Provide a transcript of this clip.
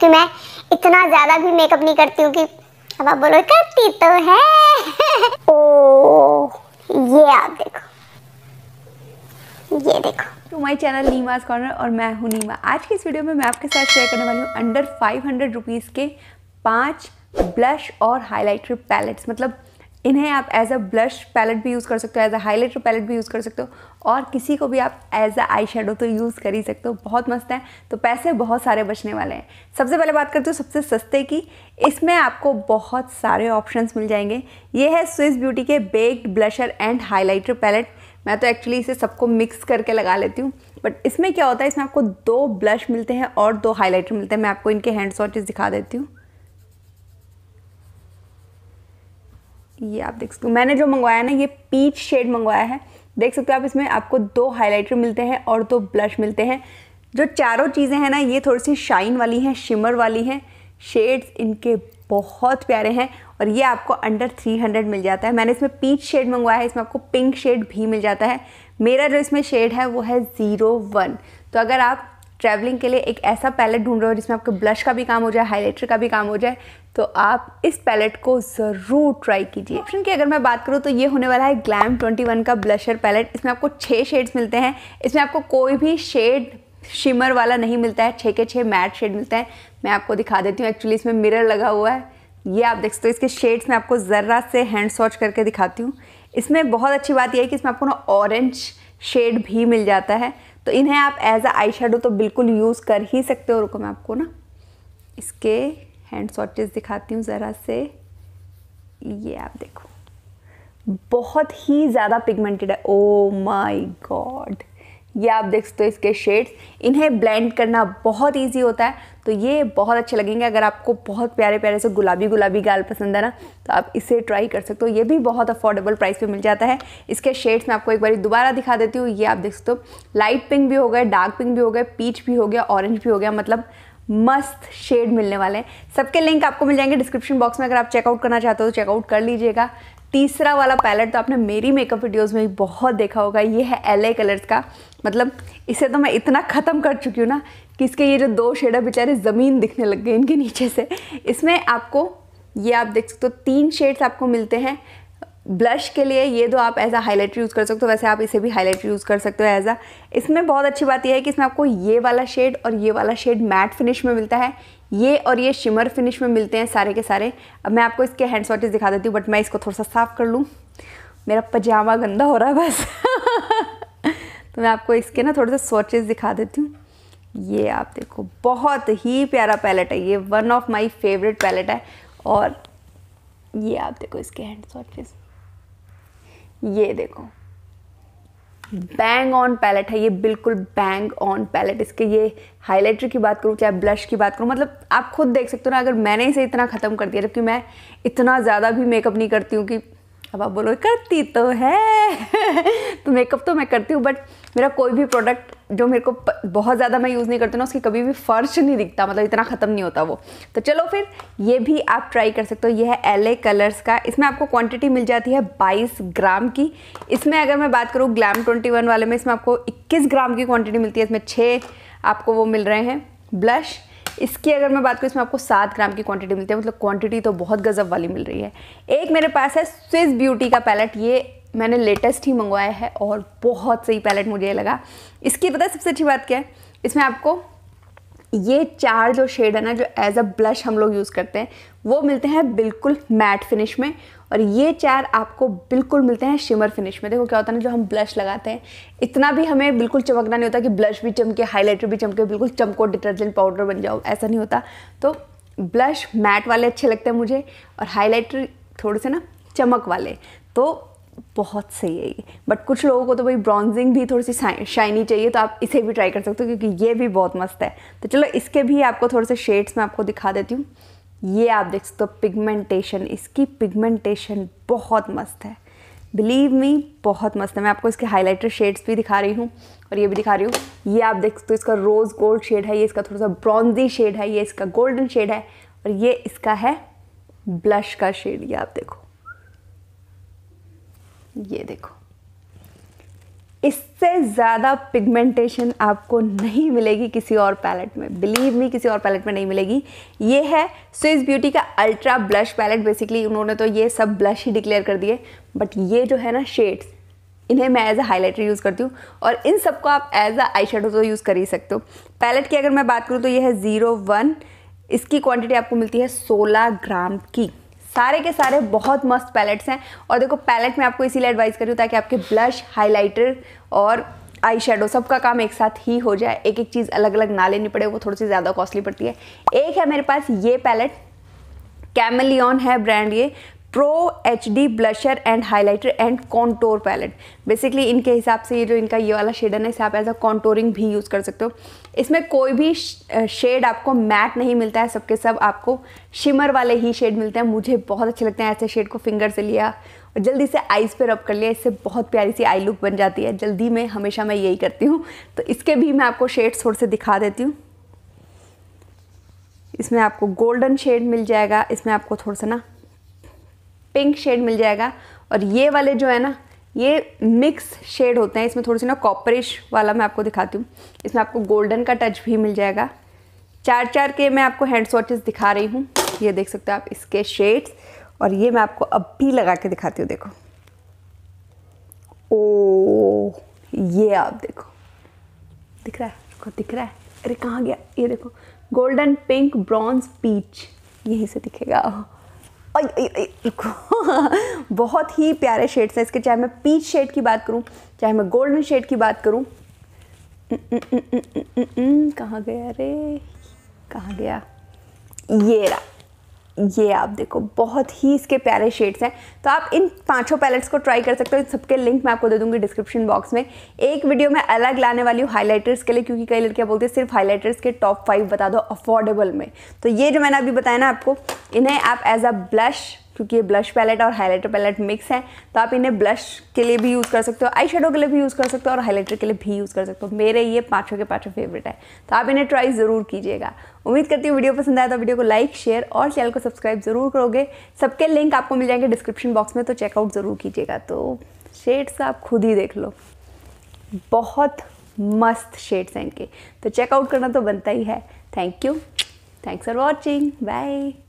कि मैं इतना ज़्यादा भी मेकअप नहीं करती हूँ कि अब आप बोलो करती तो है ओ ये आप देखो ये देखो तो माई चैनल नीमाज कॉर्नर और मैं हूँ नीमा आज की इस वीडियो में मैं आपके साथ शेयर करने वाली हूँ अंडर फाइव हंड्रेड रुपीज़ के पांच ब्लश और हाईलाइटर पैलेट्स मतलब इन्हें आप एज अ ब्लश पैलेट भी यूज़ कर सकते हो एज अ हाईलाइटर पैलेट भी यूज़ कर सकते हो और किसी को भी आप एज अ आई शेडो तो यूज़ कर ही सकते हो बहुत मस्त है तो पैसे बहुत सारे बचने वाले हैं सबसे पहले बात करते हो सबसे सस्ते की इसमें आपको बहुत सारे ऑप्शंस मिल जाएंगे ये है स्विस ब्यूटी के baked blusher and highlighter palette मैं तो एक्चुअली इसे सबको मिक्स करके लगा लेती हूँ बट इसमें क्या होता है इसमें आपको दो ब्लश मिलते हैं और दो हाईलाइटर मिलते हैं मैं आपको इनके हैंड सॉचेस दिखा देती हूँ ये आप देख सकते हो मैंने जो मंगवाया ना ये पीच शेड मंगवाया है देख सकते हो आप इसमें आपको दो हाइलाइटर मिलते हैं और दो ब्लश मिलते हैं जो चारों चीज़ें हैं ना ये थोड़ी सी शाइन वाली हैं शिमर वाली हैं शेड्स इनके बहुत प्यारे हैं और ये आपको अंडर 300 मिल जाता है मैंने इसमें पीच शेड मंगवाया है इसमें आपको पिंक शेड भी मिल जाता है मेरा जो इसमें शेड है वो है ज़ीरो वन तो अगर आप ट्रैवलिंग के लिए एक ऐसा पैलेट ढूंढ रहे हो जिसमें आपके ब्लश का भी काम हो जाए हाईलाइटर का भी काम हो जाए तो आप इस पैलेट को ज़रूर ट्राई कीजिए ऑप्शन की अगर मैं बात करूँ तो ये होने वाला है ग्लैम 21 का ब्लशर पैलेट इसमें आपको छः शेड्स मिलते हैं इसमें आपको कोई भी शेड शिमर वाला नहीं मिलता है छः के छः मैट शेड मिलते हैं मैं आपको दिखा देती हूँ एक्चुअली इसमें मिरर लगा हुआ है ये आप देख सकते हो इसके शेड्स में आपको ज़रा से हैंड सॉच करके दिखाती हूँ इसमें बहुत अच्छी बात यह है कि इसमें आपको ना ऑरेंज शेड भी मिल जाता है तो इन्हें आप एज अ आई शेडो तो बिल्कुल यूज़ कर ही सकते हो रुको मैं आपको ना इसके हैंड सॉटेज दिखाती हूँ ज़रा से ये आप देखो बहुत ही ज़्यादा पिगमेंटेड है ओ माई गॉड ये आप देख सकते हो इसके शेड्स इन्हें ब्लेंड करना बहुत ईजी होता है तो ये बहुत अच्छे लगेंगे अगर आपको बहुत प्यारे प्यारे से गुलाबी गुलाबी गाल पसंद है ना तो आप इसे ट्राई कर सकते हो ये भी बहुत अफोर्डेबल प्राइस पे मिल जाता है इसके शेड्स मैं आपको एक बार दोबारा दिखा देती हूँ ये आप देख सकते हो लाइट पिंक भी हो गए डार्क पिंक भी हो गए पीच भी हो गया ऑरेंज भी हो गया मतलब मस्त शेड मिलने वाले हैं सबके लिंक आपको मिल जाएंगे डिस्क्रिप्शन बॉक्स में अगर आप चेकआउट करना चाहते हो तो चेकआउट कर लीजिएगा तीसरा वाला पैलेट तो आपने मेरी मेकअप वीडियोज़ में बहुत देखा होगा ये है एल कलर्स का मतलब इसे तो मैं इतना ख़त्म कर चुकी हूँ ना कि इसके ये जो दो शेडर बेचारे ज़मीन दिखने लग गए इनके नीचे से इसमें आपको ये आप देख सकते हो तो तीन शेड्स आपको मिलते हैं ब्लश के लिए ये तो आप एज आ हाईलाइटर यूज़ कर सकते हो वैसे आप इसे भी हाईलाइटर यूज़ कर सकते हो एज आ इसमें बहुत अच्छी बात यह है कि इसमें आपको ये वाला शेड और ये वाला शेड मैट फिनिश में मिलता है ये और ये शिमर फिनिश में मिलते हैं सारे के सारे अब मैं आपको इसके हैंड स्वॉचेज दिखा देती हूँ बट मैं इसको थोड़ा सा साफ़ कर लूँ मेरा पजामा गंदा हो रहा है बस तो मैं आपको इसके ना थोड़े से स्वॉचेज दिखा देती हूँ ये आप देखो बहुत ही प्यारा पैलेट है ये one of my favourite palette है और ये आप देखो इसके हैंड स्वाचेज ये देखो बैंग ऑन पैलेट है ये बिल्कुल बैंग ऑन पैलेट इसके ये हाइलाइटर की बात करूँ चाहे ब्लश की बात करूँ मतलब आप खुद देख सकते हो ना अगर मैंने इसे इतना ख़त्म कर दिया जबकि मैं इतना ज़्यादा भी मेकअप नहीं करती हूँ कि अब आप बोलो करती तो है तो मेकअप तो मैं करती हूँ बट मेरा कोई भी प्रोडक्ट जो मेरे को बहुत ज़्यादा मैं यूज़ नहीं करती ना उसकी कभी भी फर्श नहीं दिखता मतलब इतना ख़त्म नहीं होता वो तो चलो फिर ये भी आप ट्राई कर सकते हो ये है एल कलर्स का इसमें आपको क्वांटिटी मिल जाती है 22 ग्राम की इसमें अगर मैं बात करूँ ग्लैम 21 वाले में इसमें आपको 21 ग्राम की क्वान्टिटी मिलती है इसमें छः आपको वो मिल रहे हैं ब्लश इसकी अगर मैं बात करूँ इसमें आपको सात ग्राम की क्वांटिटी मिलती है मतलब क्वांटिटी तो बहुत गजब वाली मिल रही है एक मेरे पास है स्विस ब्यूटी का पैलेट ये मैंने लेटेस्ट ही मंगवाया है और बहुत सही पैलेट मुझे लगा इसकी पता सबसे अच्छी बात क्या है इसमें आपको ये चार जो शेड है ना जो एज अ ब्लश हम लोग यूज़ करते हैं वो मिलते हैं बिल्कुल मैट फिनिश में और ये चार आपको बिल्कुल मिलते हैं शिमर फिनिश में देखो क्या होता है ना जो हम ब्लश लगाते हैं इतना भी हमें बिल्कुल चमकना नहीं होता कि ब्लश भी चमके हाइलाइटर भी चमके बिल्कुल चमको डिटर्जेंट पाउडर बन जाओ ऐसा नहीं होता तो ब्लश मैट वाले अच्छे लगते हैं मुझे और हाईलाइटर थोड़े से ना चमक वाले तो बहुत सही है ये बट कुछ लोगों को तो भाई ब्रॉन्जिंग भी थोड़ी सी शाइनी चाहिए तो आप इसे भी ट्राई कर सकते हो क्योंकि ये भी बहुत मस्त है तो चलो इसके भी आपको थोड़े से शेड्स मैं आपको दिखा देती हूँ ये आप देख सकते हो पिगमेंटेशन इसकी पिगमेंटेशन बहुत मस्त है बिलीव मी बहुत मस्त है मैं आपको इसके हाईलाइटर शेड्स भी दिखा रही हूँ और ये भी दिखा रही हूँ ये आप देख सकते हो इसका रोज़ गोल्ड शेड है ये इसका थोड़ा सा ब्रॉन्जी शेड है ये इसका गोल्डन शेड है और ये इसका है ब्लश का शेड ये आप देखो ये देखो इससे ज़्यादा पिगमेंटेशन आपको नहीं मिलेगी किसी और पैलेट में बिलीव मी किसी और पैलेट में नहीं मिलेगी ये है स्विस ब्यूटी का अल्ट्रा ब्लश पैलेट बेसिकली उन्होंने तो ये सब ब्लश ही डिक्लेयर कर दिए बट ये जो है ना शेड्स इन्हें मैं एज अ हाईलाइटर यूज़ करती हूँ और इन सबको आप एज अ आई शेडो तो यूज़ कर ही सकते हो पैलेट की अगर मैं बात करूँ तो ये है ज़ीरो वन इसकी क्वांटिटी आपको मिलती है सोलह ग्राम की सारे के सारे बहुत मस्त पैलेट्स हैं और देखो पैलेट मैं आपको इसीलिए एडवाइस कर रही हूँ ताकि आपके ब्लश हाईलाइटर और आई शेडो सबका काम एक साथ ही हो जाए एक एक चीज़ अलग अलग ना लेनी पड़े वो थोड़ी सी ज़्यादा कॉस्टली पड़ती है एक है मेरे पास ये पैलेट कैमलियन है ब्रांड ये pro H D blusher and highlighter and contour palette basically इनके हिसाब से ये जो इनका ये वाला शेडर है इसे आप एज अ कॉन्टोरिंग भी यूज़ कर सकते हो इसमें कोई भी शेड आपको मैट नहीं मिलता है सबके सब आपको शिमर वाले ही शेड मिलते हैं मुझे बहुत अच्छे लगते हैं ऐसे शेड को फिंगर से लिया और जल्दी से आइज़ पे रब कर लिया इससे बहुत प्यारी सी आई लुक बन जाती है जल्दी में हमेशा मैं यही करती हूँ तो इसके भी मैं आपको शेड्स थोड़े से दिखा देती हूँ इसमें आपको गोल्डन शेड मिल जाएगा इसमें आपको थोड़ा सा ना पिंक शेड मिल जाएगा और ये वाले जो है ना ये मिक्स शेड होते हैं इसमें थोड़ी सी ना कॉपरिश वाला मैं आपको दिखाती हूँ इसमें आपको गोल्डन का टच भी मिल जाएगा चार चार के मैं आपको हैंड स्वाचेस दिखा रही हूँ ये देख सकते हो आप इसके शेड्स और ये मैं आपको अब भी लगा के दिखाती हूँ देखो ओ ये आप देखो दिख रहा है देखो दिख रहा है अरे कहाँ गया ये देखो गोल्डन पिंक ब्रॉन्ज पीच यहीं से दिखेगा और बहुत ही प्यारे शेड्स हैं इसके चाहे मैं पीच शेड की बात करूँ चाहे मैं गोल्डन शेड की बात करूँ कहाँ गया अरे कहाँ गया ये रहा ये आप देखो बहुत ही इसके प्यारे शेड्स हैं तो आप इन पांचों पैलेट्स को ट्राई कर सकते हो सबके लिंक मैं आपको दे दूंगी डिस्क्रिप्शन बॉक्स में एक वीडियो मैं अलग लाने वाली हूँ हाईलाइटर्स के लिए क्योंकि कई लड़कियाँ बोलती हैं सिर्फ हाईलाइटर्स के टॉप फाइव बता दो अफोर्डेबल में तो ये जो मैंने अभी बताया ना आपको इन्हें आप एज अ ब्लश क्योंकि ये ब्लश पैलेट और हाईलाइटर पैलेट मिक्स है तो आप इन्हें ब्लश के लिए भी यूज़ कर सकते हो आई के लिए भी यूज़ कर सकते हो और हाईलाइटर के लिए भी यूज़ कर सकते हो मेरे ये पाँचों के पाँचों फेवरेट है तो आप इन्हें ट्राई ज़रूर कीजिएगा उम्मीद करती हूँ वीडियो पसंद आया तो वीडियो को लाइक शेयर और चैनल को सब्सक्राइब ज़रूर करोगे सबके लिंक आपको मिल जाएंगे डिस्क्रिप्शन बॉक्स में तो चेकआउट ज़रूर कीजिएगा तो शेड्स आप खुद ही देख लो बहुत मस्त शेड्स हैं इनके तो चेकआउट करना तो बनता ही है thank you thanks for watching bye